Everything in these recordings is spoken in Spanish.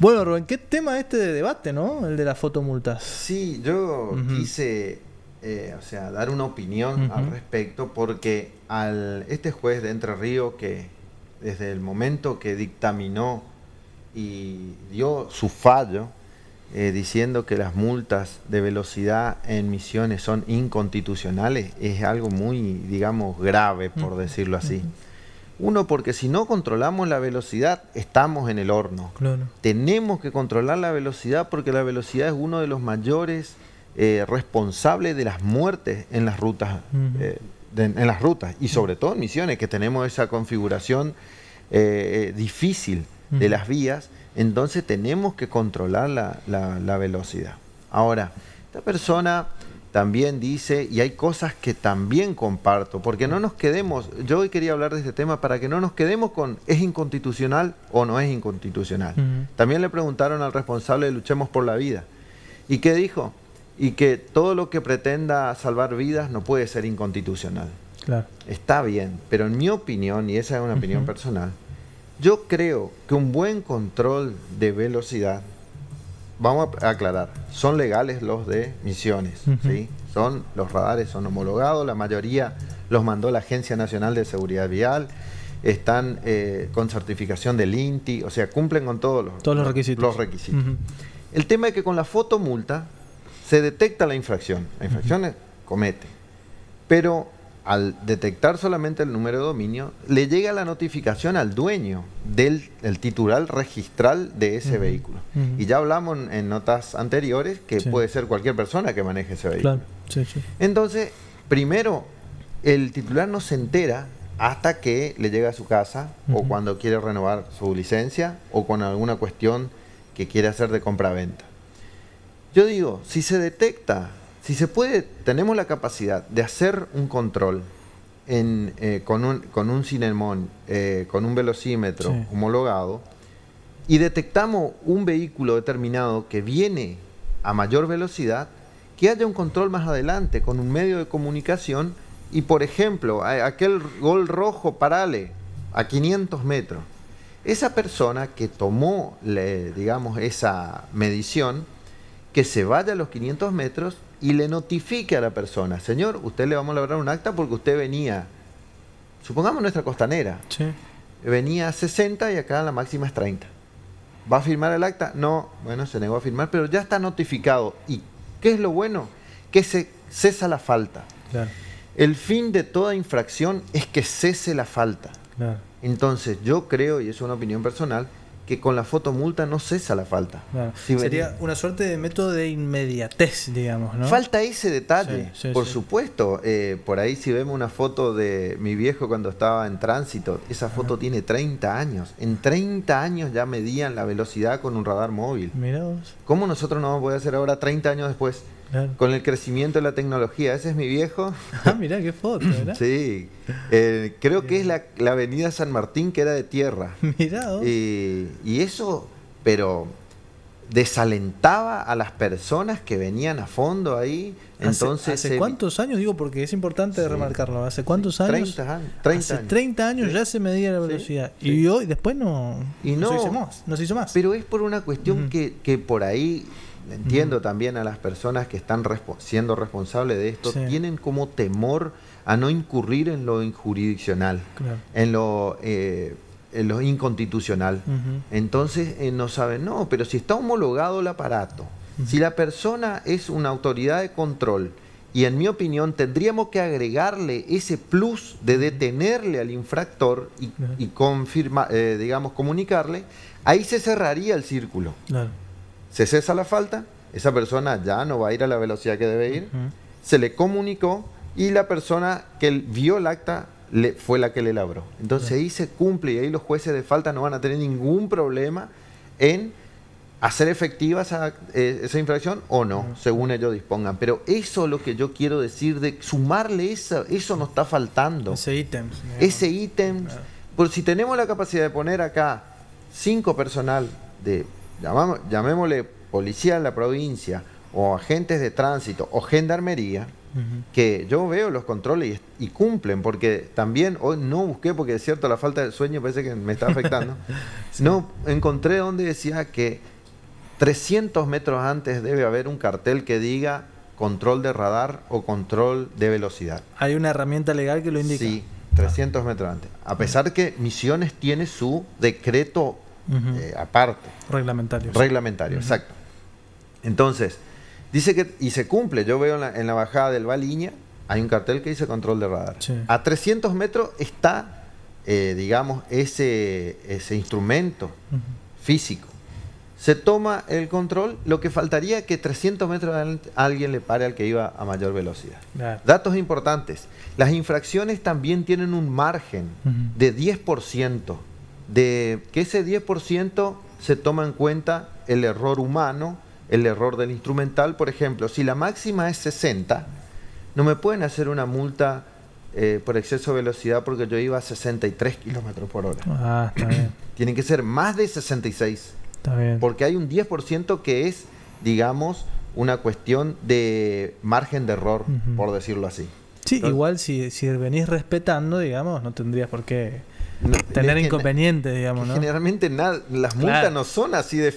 Bueno, Rubén, ¿qué tema este de debate, no? El de las fotomultas. Sí, yo quise, eh, o sea, dar una opinión al respecto porque al este juez de Entre Ríos que desde el momento que dictaminó y dio su fallo eh, diciendo que las multas de velocidad en misiones son inconstitucionales es algo muy, digamos, grave, por decirlo así. Uno, porque si no controlamos la velocidad, estamos en el horno. Tenemos que controlar la velocidad porque la velocidad es uno de los mayores eh, responsables de las muertes en las rutas. Eh, en las rutas y sobre todo en misiones que tenemos esa configuración eh, difícil de las vías, entonces tenemos que controlar la, la velocidad. Ahora, esta persona también dice, y hay cosas que también comparto, porque no nos quedemos, yo hoy quería hablar de este tema para que no nos quedemos con es inconstitucional o no es inconstitucional. También le preguntaron al responsable de Luchemos por la Vida, ¿y qué dijo? Y que todo lo que pretenda salvar vidas no puede ser inconstitucional. Está bien, pero en mi opinión, y esa es una opinión personal, yo creo que un buen control de velocidad vamos a aclarar, son legales los de Misiones, ¿sí? Son, los radares son homologados, la mayoría los mandó la Agencia Nacional de Seguridad Vial, están eh, con certificación del INTI, o sea, cumplen con todos los, todos los requisitos. El tema es que con la fotomulta se detecta la infracción, la infracción es comete, pero al detectar solamente el número de dominio, le llega la notificación al dueño del titular registral de ese vehículo. Y ya hablamos en, notas anteriores que puede ser cualquier persona que maneje ese vehículo. Entonces, primero, el titular no se entera hasta que le llega a su casa o cuando quiere renovar su licencia o con alguna cuestión que quiere hacer de compra-venta. Yo digo, si se detecta si se puede, tenemos la capacidad de hacer un control eh, con, un, cinemón, eh, con un velocímetro homologado, y detectamos un vehículo determinado que viene a mayor velocidad, que haya un control más adelante con un medio de comunicación y, por ejemplo, aquel gol rojo parale a 500 metros. Esa persona que tomó, digamos, esa medición, que se vaya a los 500 metros y le notifique a la persona, señor, usted le vamos a lograr un acta porque usted venía, supongamos nuestra costanera, venía a 60 y acá la máxima es 30. ¿Va a firmar el acta? No, bueno, se negó a firmar, pero ya está notificado. ¿Y qué es lo bueno? Que se cesa la falta. El fin de toda infracción es que cese la falta. Entonces, yo creo, y es una opinión personal, que con la foto multa no cesa la falta. sería una suerte de método de inmediatez, digamos, ¿no? Falta ese detalle, por supuesto. Eh, por ahí si vemos una foto de mi viejo cuando estaba en tránsito, esa foto tiene 30 años. En 30 años ya medían la velocidad con un radar móvil. ¿Cómo nosotros no vamos a poder hacer ahora 30 años después? Con el crecimiento de la tecnología. Ese es mi viejo. Ah, mirá qué foto, ¿verdad? sí. creo que es la, avenida San Martín que era de tierra. Mirá. y eso, pero desalentaba a las personas que venían a fondo ahí. Entonces, ¿Hace, cuántos años? Digo, porque es importante remarcarlo. ¿Hace cuántos 30 años? 30 años. 30 años ya se medía la velocidad. Y hoy, después no, y no, se hizo más, Pero es por una cuestión que, por ahí, entiendo también a las personas que están siendo responsables de esto, tienen como temor a no incurrir en lo injurisdiccional, en lo... Eh, lo inconstitucional. Entonces eh, no saben, no, pero si está homologado el aparato, si la persona es una autoridad de control, y en mi opinión tendríamos que agregarle ese plus de detenerle al infractor y, eh, digamos, comunicarle, ahí se cerraría el círculo. Se cesa la falta, esa persona ya no va a ir a la velocidad que debe ir, se le comunicó y la persona que vio el acta le, fue la que le labró. Entonces ahí se cumple y ahí los jueces de falta no van a tener ningún problema en hacer efectiva esa, eh, esa infracción o no, según ellos dispongan. Pero eso es lo que yo quiero decir, de sumarle eso, eso nos está faltando. Ese ítem. Ese ítem. Por si tenemos la capacidad de poner acá cinco personal de, llamamos, llamémosle policía en la provincia, o agentes de tránsito, o gendarmería, que yo veo los controles y, cumplen, porque también hoy no busqué, porque es cierto, la falta de sueño parece que me está afectando. No encontré donde decía que 300 metros antes debe haber un cartel que diga control de radar o control de velocidad. Hay una herramienta legal que lo indica. Sí, 300 metros antes. A pesar que Misiones tiene su decreto eh, aparte. Reglamentario. Reglamentario, exacto. Entonces, Dice que, y se cumple, yo veo en la, bajada del Baliña, hay un cartel que dice control de radar. A 300 metros está, eh, digamos, ese, ese instrumento físico. Se toma el control, lo que faltaría es que 300 metros adelante alguien le pare al que iba a mayor velocidad. Datos importantes. Las infracciones también tienen un margen de 10%, de que ese 10% se toma en cuenta el error humano, el error del instrumental, por ejemplo, si la máxima es 60, no me pueden hacer una multa eh, por exceso de velocidad porque yo iba a 63 kilómetros por hora. Ah, está bien. Tienen que ser más de 66. Está bien. Porque hay un 10% que es, digamos, una cuestión de margen de error, por decirlo así. Sí, igual si, si venís respetando, digamos, no tendrías por qué tener inconveniente digamos. Generalmente las multas no son así de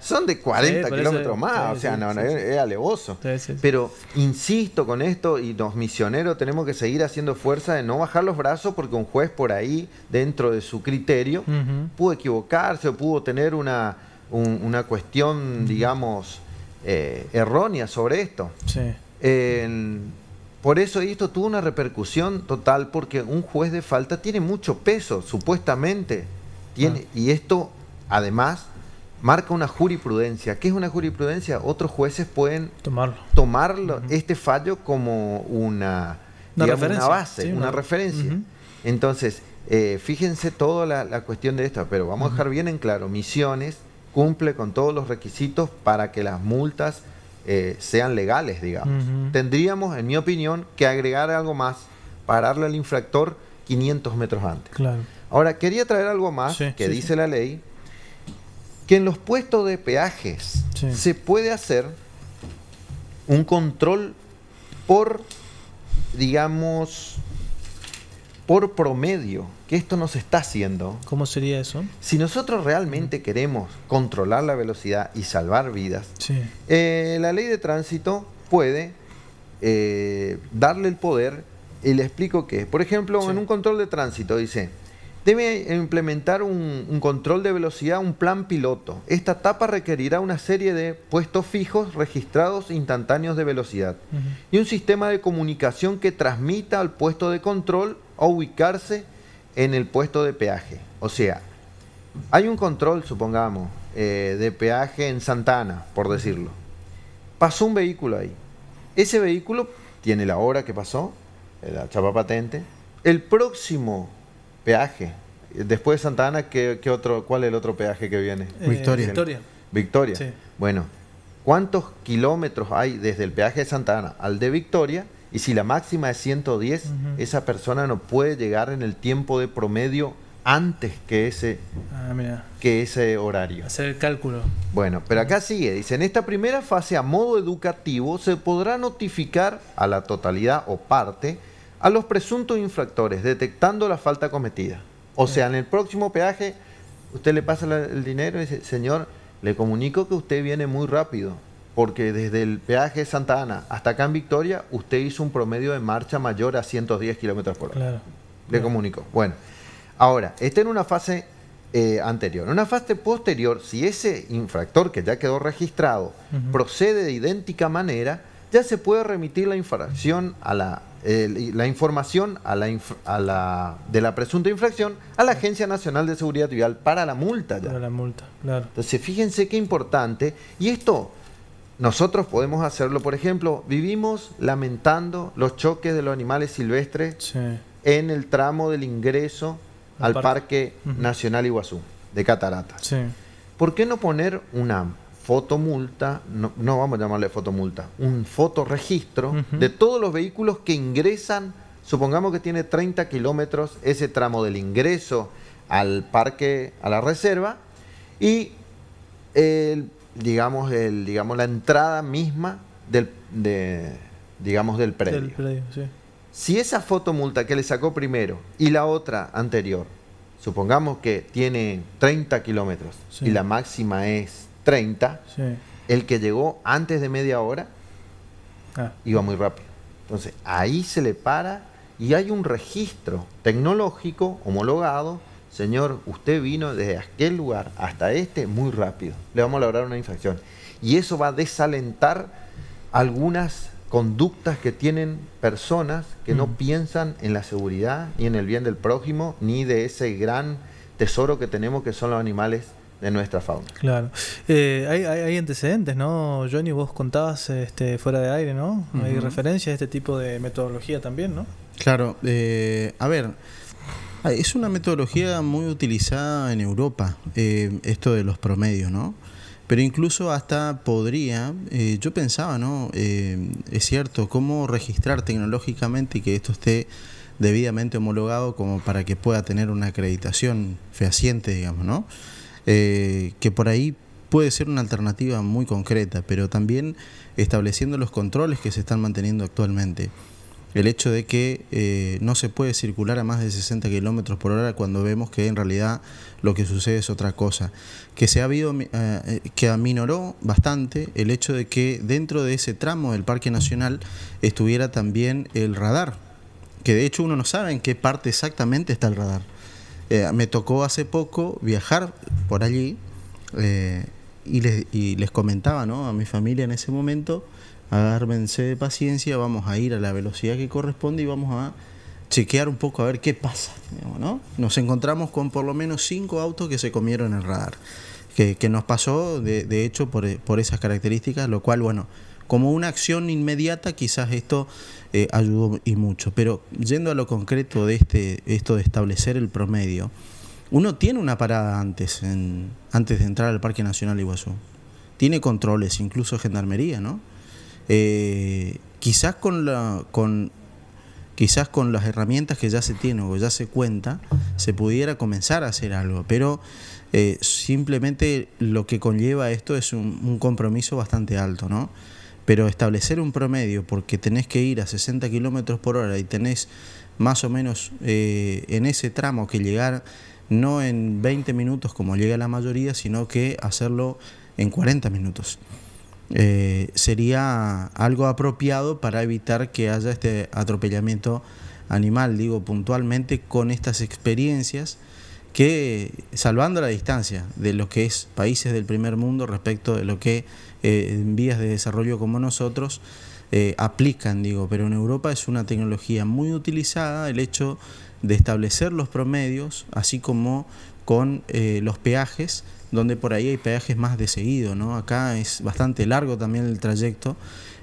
son de 40 kilómetros más, o sea, es alevoso. Pero insisto con esto y los misioneros tenemos que seguir haciendo fuerza de no bajar los brazos porque un juez por ahí, dentro de su criterio, pudo equivocarse o pudo tener una, una cuestión, digamos, eh, errónea sobre esto. Sí. Por eso esto tuvo una repercusión total porque un juez de falta tiene mucho peso, supuestamente. Tiene, ah. Y esto, además, marca una jurisprudencia. ¿Qué es una jurisprudencia? Otros jueces pueden tomar tomarlo este fallo como una, base, una, referencia. Entonces, eh, fíjense toda la, cuestión de esto, pero vamos a dejar bien en claro, Misiones cumple con todos los requisitos para que las multas eh, sean legales, digamos. Tendríamos, en mi opinión, que agregar algo más, pararle al infractor 500 metros antes. Ahora, quería traer algo más que dice la ley, que en los puestos de peajes se puede hacer un control por, digamos, por promedio que esto nos está haciendo. ¿Cómo sería eso? Si nosotros realmente queremos controlar la velocidad y salvar vidas, eh, la ley de tránsito puede eh, darle el poder y le explico qué. Por ejemplo, en un control de tránsito dice, debe implementar un, control de velocidad, un plan piloto. Esta etapa requerirá una serie de puestos fijos, registrados instantáneos de velocidad y un sistema de comunicación que transmita al puesto de control a ubicarse en el puesto de peaje. O sea, hay un control, supongamos, eh, de peaje en Santana, por decirlo. Pasó un vehículo ahí. Ese vehículo tiene la hora que pasó, eh, la chapa patente. El próximo peaje, eh, después de Santana, ¿qué, otro, ¿cuál es el otro peaje que viene? Victoria. Victoria. Bueno, ¿cuántos kilómetros hay desde el peaje de Santana al de Victoria? Y si la máxima es 110, esa persona no puede llegar en el tiempo de promedio antes que ese, ah, que ese horario. Hacer el cálculo. Bueno, pero acá sigue. Dice, en esta primera fase a modo educativo se podrá notificar a la totalidad o parte a los presuntos infractores detectando la falta cometida. O sea, en el próximo peaje usted le pasa el dinero y dice, señor, le comunico que usted viene muy rápido porque desde el peaje de Santa Ana hasta acá en Victoria, usted hizo un promedio de marcha mayor a 110 kilómetros por hora. Claro. Le comunico. Bueno, ahora, está en una fase eh, anterior. En una fase posterior, si ese infractor que ya quedó registrado procede de idéntica manera, ya se puede remitir la infracción a la, la información de la presunta infracción a la Agencia Nacional de Seguridad Vial para la multa. Ya. Para la multa, claro. Entonces, fíjense qué importante. Y esto nosotros podemos hacerlo, por ejemplo, vivimos lamentando los choques de los animales silvestres en el tramo del ingreso al Parque, Nacional Iguazú de Cataratas. Sí. ¿Por qué no poner una fotomulta, no, vamos a llamarle fotomulta, un fotoregistro de todos los vehículos que ingresan, supongamos que tiene 30 kilómetros ese tramo del ingreso al parque, a la reserva, y el digamos, el, digamos la entrada misma del, de, digamos, del predio. Si esa multa que le sacó primero y la otra anterior, supongamos que tiene 30 kilómetros y la máxima es 30, el que llegó antes de media hora ah. iba muy rápido. Entonces ahí se le para y hay un registro tecnológico homologado Señor, usted vino desde aquel lugar hasta este muy rápido. Le vamos a lograr una infracción. Y eso va a desalentar algunas conductas que tienen personas que no mm. piensan en la seguridad y en el bien del prójimo, ni de ese gran tesoro que tenemos que son los animales de nuestra fauna. Claro. Eh, hay, antecedentes, ¿no? Johnny, vos contabas este, fuera de aire, ¿no? Hay referencias a este tipo de metodología también, ¿no? Claro. Eh, a ver, Ah, es una metodología muy utilizada en Europa, eh, esto de los promedios, ¿no? Pero incluso hasta podría, eh, yo pensaba, ¿no? Eh, es cierto, ¿cómo registrar tecnológicamente y que esto esté debidamente homologado como para que pueda tener una acreditación fehaciente, digamos, ¿no? que por ahí puede ser una alternativa muy concreta, pero también estableciendo los controles que se están manteniendo actualmente el hecho de que eh, no se puede circular a más de 60 kilómetros por hora cuando vemos que en realidad lo que sucede es otra cosa. Que se ha habido, eh, que aminoró bastante el hecho de que dentro de ese tramo del Parque Nacional estuviera también el radar, que de hecho uno no sabe en qué parte exactamente está el radar. Eh, me tocó hace poco viajar por allí y les, y, les, comentaba ¿no? a mi familia en ese momento agármense de paciencia, vamos a ir a la velocidad que corresponde y vamos a chequear un poco a ver qué pasa. ¿no? Nos encontramos con por lo menos cinco autos que se comieron el radar, que, nos pasó de, de hecho por, esas características, lo cual, bueno, como una acción inmediata quizás esto eh, ayudó y mucho, pero yendo a lo concreto de este, esto de establecer el promedio, uno tiene una parada antes, en, antes de entrar al Parque Nacional Iguazú. Tiene controles, incluso gendarmería, ¿no? eh, quizás con la con quizás con las herramientas que ya se tiene o ya se cuenta se pudiera comenzar a hacer algo pero eh, simplemente lo que conlleva esto es un, compromiso bastante alto no pero establecer un promedio porque tenés que ir a 60 kilómetros por hora y tenés más o menos eh, en ese tramo que llegar no en 20 minutos como llega la mayoría sino que hacerlo en 40 minutos eh, sería algo apropiado para evitar que haya este atropellamiento animal, digo puntualmente, con estas experiencias que, salvando la distancia de lo que es países del primer mundo respecto de lo que eh, en vías de desarrollo como nosotros, eh, aplican, digo, pero en Europa es una tecnología muy utilizada, el hecho de establecer los promedios, así como con los peajes, donde por ahí hay peajes más de seguido, ¿no? Acá es bastante largo también el trayecto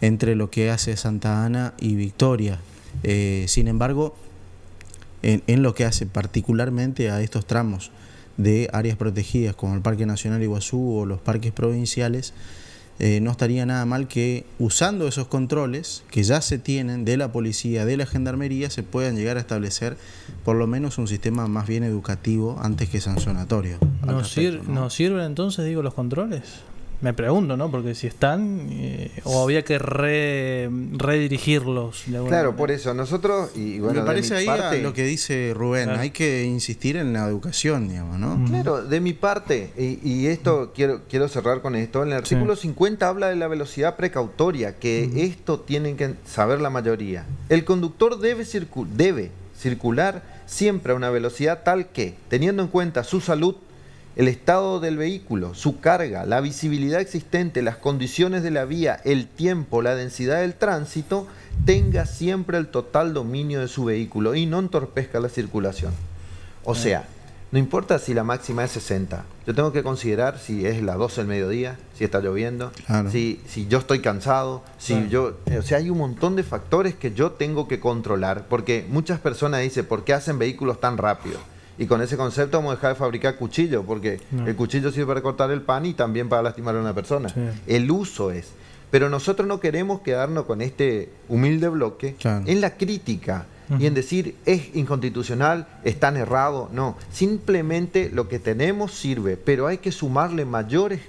entre lo que hace Santa Ana y Victoria. Eh, sin embargo, en, lo que hace particularmente a estos tramos de áreas protegidas como el Parque Nacional Iguazú o los parques provinciales, eh, no estaría nada mal que usando esos controles que ya se tienen de la policía, de la gendarmería, se puedan llegar a establecer por lo menos un sistema más bien educativo antes que sancionatorio. ¿Nos sirven entonces, digo, los controles? Me pregunto, ¿no? Porque si están, eh, o había que re, redirigirlos. claro, por eso nosotros, y bueno, me parece ahí lo que dice Rubén, hay que insistir en la educación, digamos, ¿no? Claro, de mi parte, y, esto quiero, quiero cerrar con esto, en el artículo 50 habla de la velocidad precautoria, que esto tienen que saber la mayoría. El conductor debe, debe circular siempre a una velocidad tal que, teniendo en cuenta su salud, el estado del vehículo, su carga, la visibilidad existente, las condiciones de la vía, el tiempo, la densidad del tránsito, tenga siempre el total dominio de su vehículo y no entorpezca la circulación. O sea, no importa si la máxima es 60, yo tengo que considerar si es la 12 del mediodía, si está lloviendo, si, si yo estoy cansado, si yo... O sea, hay un montón de factores que yo tengo que controlar, porque muchas personas dicen, ¿por qué hacen vehículos tan rápidos? y con ese concepto vamos a dejar de fabricar cuchillos, porque el cuchillo sirve para cortar el pan y también para lastimar a una persona. El uso es. Pero nosotros no queremos quedarnos con este humilde bloque en la crítica y en decir es inconstitucional, tan errado. No, simplemente lo que tenemos sirve, pero hay que sumarle mayores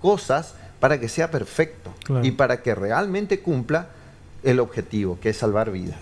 cosas para que sea perfecto y para que realmente cumpla el objetivo, que es salvar vidas.